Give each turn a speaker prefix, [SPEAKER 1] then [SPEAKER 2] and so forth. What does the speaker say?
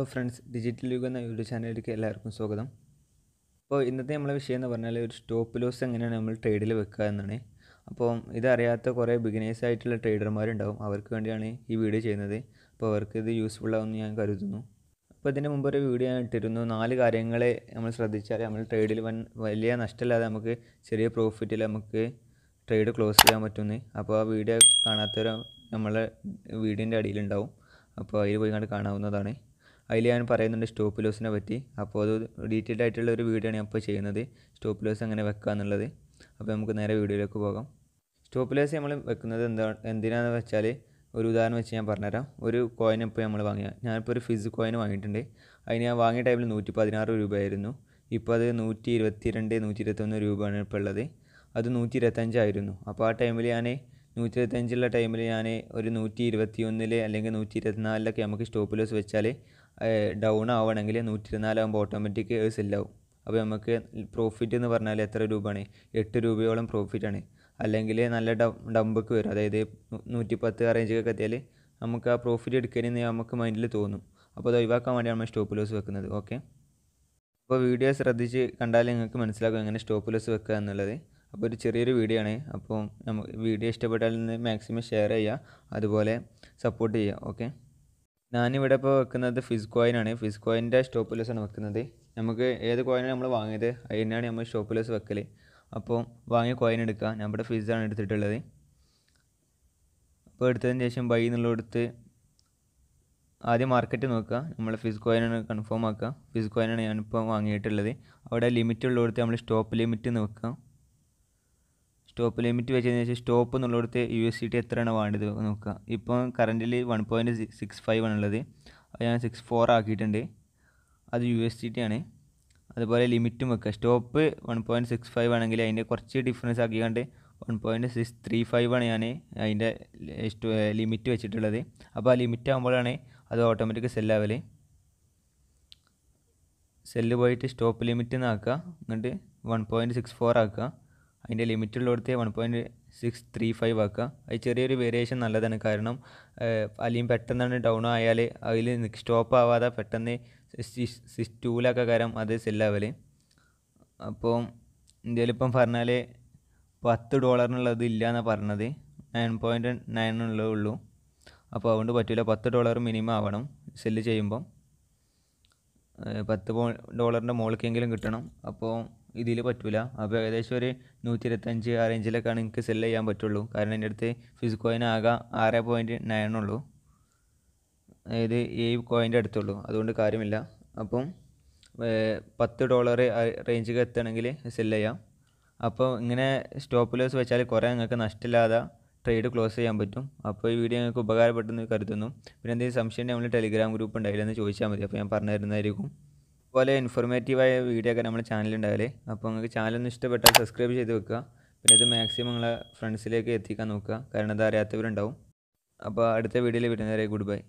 [SPEAKER 1] hello friends digital യുഗം എന്ന YouTube ചാനലിലേക്ക് എല്ലാവർക്കും സ്വാഗതം അപ്പോൾ ഇന്നത്തെ നമ്മളെ വിഷയം എന്ന് പറഞ്ഞാൽ ഒരു സ്റ്റോപ്പ് ലോസ് എങ്ങനെയാണ് നമ്മൾ ട്രേഡിൽ വെക്കുക എന്നാണ് അപ്പോൾ ഇതറിയാത്ത കുറേ ബിഗിനേഴ്സ് ആയിട്ടുള്ള ട്രേഡർമാരുണ്ടാവും അവർക്ക് വേണ്ടിയാണ് ഈ വീഡിയോ ചെയ്യുന്നത് അപ്പോൾ അവർക്ക് ഇത് യൂസ്ഫുൾ ആവുമെന്ന് ഞാൻ കരുതുന്നു അപ്പോൾ ഇതിന് മുമ്പ് ഒരു വീഡിയോ ഞാൻ ഇട്ടിരുന്നു നാല് കാര്യങ്ങളെ നമ്മൾ ശ്രദ്ധിച്ചാൽ നമ്മൾ ട്രേഡിൽ വൻ വലിയ നഷ്ടമില്ലാതെ നമുക്ക് ചെറിയ പ്രോഫിറ്റിൽ നമുക്ക് ട്രേഡ് ക്ലോസ് ചെയ്യാൻ പറ്റുന്നു അപ്പോൾ ആ വീഡിയോ കാണാത്തവരും നമ്മളെ വീടിൻ്റെ അടിയിലുണ്ടാവും അപ്പോൾ അതിൽ പോയി കണ്ട് കാണാവുന്നതാണ് അതിൽ ഞാൻ പറയുന്നുണ്ട് സ്റ്റോപ്പ് ലോസിനെ പറ്റി അപ്പോൾ അത് ഡീറ്റെയിൽഡ് ആയിട്ടുള്ള ഒരു വീഡിയോ ആണ് ഞാൻ ഇപ്പോൾ ചെയ്യുന്നത് സ്റ്റോപ്പ് ലോസ് എങ്ങനെ വെക്കുക എന്നുള്ളത് അപ്പോൾ നമുക്ക് നേരെ വീഡിയോയിലേക്ക് പോകാം സ്റ്റോപ്പ് ലോസ് നമ്മൾ വെക്കുന്നത് എന്താ എന്തിനാണെന്ന് വെച്ചാൽ ഒരു ഉദാഹരണം വെച്ച് ഞാൻ പറഞ്ഞുതരാം ഒരു കോയിൻ ഇപ്പോൾ നമ്മൾ വാങ്ങിയ ഞാനിപ്പോൾ ഒരു ഫിസ് കോയിൻ വാങ്ങിയിട്ടുണ്ട് അതിന് ഞാൻ വാങ്ങിയ ടൈമിൽ നൂറ്റി പതിനാറ് രൂപയായിരുന്നു ഇപ്പോൾ അത് നൂറ്റി ഇരുപത്തി രണ്ട് നൂറ്റി ഇരുപത്തൊന്ന് രൂപയാണ് ഇപ്പോൾ ഉള്ളത് അത് നൂറ്റി ഇരുപത്തഞ്ചായിരുന്നു അപ്പോൾ ആ ടൈമിൽ ഞാൻ നൂറ്റി ഇരുപത്തഞ്ചുള്ള ടൈമിൽ ഞാൻ ഒരു നൂറ്റി ഇരുപത്തി ഒന്നിൽ അല്ലെങ്കിൽ നൂറ്റി ഇരുപത്തിനാലിലൊക്കെ നമുക്ക് സ്റ്റോപ്പ് ലോസ് വെച്ചാൽ ഡൗൺ ആവുകയാണെങ്കിൽ നൂറ്റി ഇരുപത്തിനാലാകുമ്പോൾ ഓട്ടോമാറ്റിക് സെല്ലാവും അപ്പോൾ നമുക്ക് പ്രോഫിറ്റ് എന്ന് പറഞ്ഞാൽ എത്ര രൂപയാണ് എട്ട് രൂപയോളം പ്രോഫിറ്റാണ് അല്ലെങ്കിൽ നല്ല ഡംബക്ക് വരും അതായത് നൂറ്റി പത്ത് ആ റേഞ്ചൊക്കെ എത്തിയാൽ നമുക്ക് ആ പ്രോഫിറ്റ് എടുക്കണമെന്ന് നമുക്ക് മൈൻഡിൽ തോന്നും അപ്പോൾ അത് ഒഴിവാക്കാൻ വേണ്ടിയാണ് നമ്മൾ സ്റ്റോപ്പ് ലോസ് വെക്കുന്നത് ഓക്കെ അപ്പോൾ വീഡിയോ ശ്രദ്ധിച്ച് കണ്ടാൽ നിങ്ങൾക്ക് മനസ്സിലാകും എങ്ങനെ സ്റ്റോപ്പ് ലോസ് വെക്കുക എന്നുള്ളത് അപ്പോൾ ഒരു ചെറിയൊരു വീഡിയോ ആണ് അപ്പോൾ നമുക്ക് വീഡിയോ ഇഷ്ടപ്പെട്ടാൽ നിന്ന് മാക്സിമം ഷെയർ ചെയ്യുക അതുപോലെ സപ്പോർട്ട് ചെയ്യുക ഓക്കെ ഞാനിവിടെ ഇപ്പോൾ വെക്കുന്നത് ഫിസ് കോയിനാണ് ഫിസ് കോയിൻ്റെ സ്റ്റോപ്പ് ആണ് വെക്കുന്നത് നമുക്ക് ഏത് കോയിനാണ് നമ്മൾ വാങ്ങിയത് അതിനാണ് നമ്മൾ സ്റ്റോപ്പ് ലെസ് വെക്കൽ അപ്പോൾ വാങ്ങിയ കോയിൻ എടുക്കുക നമ്മുടെ ഫിസാണ് എടുത്തിട്ടുള്ളത് അപ്പോൾ എടുത്തതിന് ശേഷം ബൈ എടുത്ത് ആദ്യം മാർക്കറ്റ് നോക്കുക നമ്മൾ ഫിസ് കോയിനാണ് കൺഫേം ആക്കുക ഫിസ് കോയിനാണ് ഞാനിപ്പോൾ വാങ്ങിയിട്ടുള്ളത് അവിടെ ലിമിറ്റ് ഉള്ളിടത്ത് നമ്മൾ സ്റ്റോപ്പ് ലിമിറ്റ് നോക്കുക സ്റ്റോപ്പ് ലിമിറ്റ് വെച്ചതിന് ശേഷം സ്റ്റോപ്പ് എന്നുള്ളിടത്ത് യു എസ് സി ടി എത്രയാണ് വേണ്ടത് നോക്കുക ഇപ്പോൾ കറൻറ്റിൽ വൺ പോയിൻറ്റ് സിക്സ് ഫൈവ് ആണുള്ളത് അത് ഞാൻ സിക്സ് ഫോർ ആക്കിയിട്ടുണ്ട് അത് യു എസ് സി ടി ആണ് അതുപോലെ ലിമിറ്റും വെക്കുക stop one point six five ആണെങ്കിൽ അതിൻ്റെ കുറച്ച് ഡിഫറൻസ് ആക്കിക്കാണ്ട് one point six three five ആണ് ഞാൻ അതിൻ്റെ ലിമിറ്റ് വെച്ചിട്ടുള്ളത് അപ്പോൾ ആ ലിമിറ്റ് ആകുമ്പോഴാണ് അത് ഓട്ടോമാറ്റിക് സെല്ലാവൽ സെല്ല് പോയിട്ട് സ്റ്റോപ്പ് ലിമിറ്റ് ആക്കുക എന്നിട്ട് വൺ പോയിൻറ്റ് സിക്സ് ഫോർ ആക്കുക അതിൻ്റെ ലിമിറ്റുള്ളിടത്ത് one point six three five ആക്കുക അത് ചെറിയൊരു വേരിയേഷൻ നല്ലതാണ് കാരണം അല്ലെങ്കിൽ പെട്ടെന്നാണ് ഡൗൺ ആയാൽ അതിൽ സ്റ്റോപ്പ് ആവാതെ പെട്ടെന്ന് സിക്സ് ടൂലൊക്കെ കാരണം അത് സെല്ലാവൽ അപ്പോൾ ഇന്ത്യയിലിപ്പം പറഞ്ഞാൽ പത്ത് ഡോളറിനുള്ളത് ഇല്ല എന്നാണ് പറഞ്ഞത് നയൻ പോയിൻറ്റ് നയനുള്ളേ ഉള്ളൂ അപ്പോൾ അതുകൊണ്ട് പറ്റില്ല പത്ത് ഡോളർ മിനിമം ആവണം സെല്ല് ചെയ്യുമ്പം പത്ത് ഡോളറിൻ്റെ മുകളിലേക്കെങ്കിലും കിട്ടണം അപ്പോൾ ഇതിൽ പറ്റില്ല അപ്പോൾ ഏകദേശം ഒരു നൂറ്റി ഇരുപത്തഞ്ച് ആ റേഞ്ചിലൊക്കെയാണ് എനിക്ക് സെല് ചെയ്യാൻ പറ്റുള്ളൂ കാരണം എൻ്റെ അടുത്ത് ഫിസ് കോയിൻ ആകെ ആറ് പോയിൻറ്റ് ഉള്ളൂ അതായത് ഏഴ് കോയിൻ്റെ അടുത്തുള്ളൂ അതുകൊണ്ട് കാര്യമില്ല അപ്പം പത്ത് ഡോളർ റേഞ്ചിൽ എത്തണമെങ്കിൽ സെല് ചെയ്യാം അപ്പോൾ ഇങ്ങനെ സ്റ്റോപ്പ് ലോസ് വെച്ചാൽ കുറേ നിങ്ങൾക്ക് നഷ്ടമില്ലാതെ ട്രേഡ് ക്ലോസ് ചെയ്യാൻ പറ്റും അപ്പോൾ ഈ വീഡിയോ നിങ്ങൾക്ക് ഉപകാരപ്പെട്ടെന്ന് കരുതുന്നു പിന്നെ എന്തെങ്കിലും സംശയം നമ്മൾ ടെലിഗ്രാം ഗ്രൂപ്പ് ഉണ്ടായില്ലെന്ന് ചോദിച്ചാൽ മതി അപ്പോൾ ഞാൻ പറഞ്ഞു തരുന്നതായിരിക്കും അതുപോലെ ഇൻഫോർമേറ്റീവായ വീഡിയോ ഒക്കെ നമ്മുടെ ചാനലുണ്ടാവില്ലേ അപ്പോൾ നിങ്ങൾക്ക് ഒന്ന് ഇഷ്ടപ്പെട്ടാൽ സബ്സ്ക്രൈബ് ചെയ്ത് വെക്കുക പിന്നെ ഇത് മാക്സിമം നിങ്ങളെ ഫ്രണ്ട്സിലേക്ക് എത്തിക്കാൻ നോക്കുക കാരണം അത് അറിയാത്തവരുണ്ടാവും അപ്പോൾ അടുത്ത വീഡിയോയിൽ വിടുന്നവരെ ഗുഡ് ബൈ